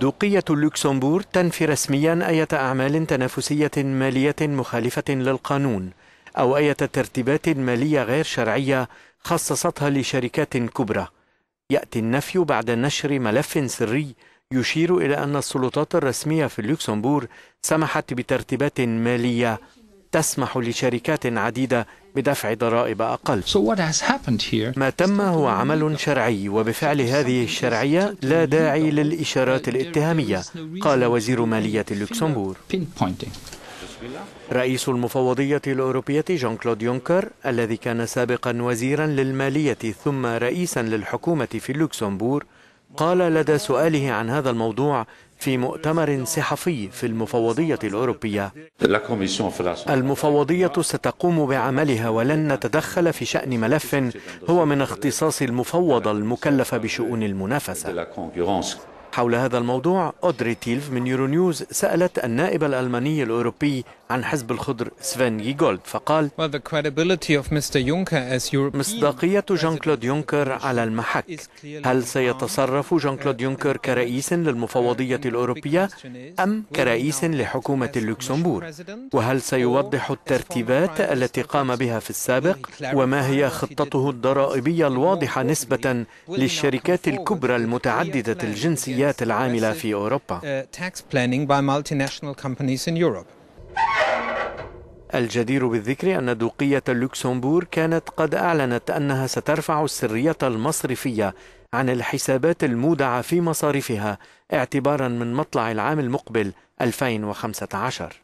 دوقية اللوكسمبور تنفي رسميا أية أعمال تنافسية مالية مخالفة للقانون أو أية ترتيبات مالية غير شرعية خصصتها لشركات كبرى. يأتي النفي بعد نشر ملف سري يشير إلى أن السلطات الرسمية في اللوكسمبور سمحت بترتيبات مالية تسمح لشركات عديدة بدفع ضرائب أقل ما تم هو عمل شرعي وبفعل هذه الشرعية لا داعي للإشارات الاتهامية قال وزير مالية اللوكسمبور رئيس المفوضية الأوروبية جون كلود يونكر الذي كان سابقا وزيرا للمالية ثم رئيسا للحكومة في اللوكسمبور قال لدى سؤاله عن هذا الموضوع في مؤتمر صحفي في المفوضية الأوروبية المفوضية ستقوم بعملها ولن نتدخل في شأن ملف هو من اختصاص المفوضة المكلفة بشؤون المنافسة حول هذا الموضوع أودري تيلف من يورونيوز سألت النائب الألماني الأوروبي عن حزب الخضر سفان جيجولد فقال مصداقية جان كلود يونكر على المحك هل سيتصرف جان كلود يونكر كرئيس للمفوضية الأوروبية أم كرئيس لحكومة اللوكسمبورغ وهل سيوضح الترتيبات التي قام بها في السابق وما هي خطته الضرائبية الواضحة نسبة للشركات الكبرى المتعددة الجنسيات العاملة في أوروبا uh, الجدير بالذكر أن دوقية لوكسمبورغ كانت قد أعلنت أنها سترفع السرية المصرفية عن الحسابات المودعة في مصارفها اعتبارا من مطلع العام المقبل 2015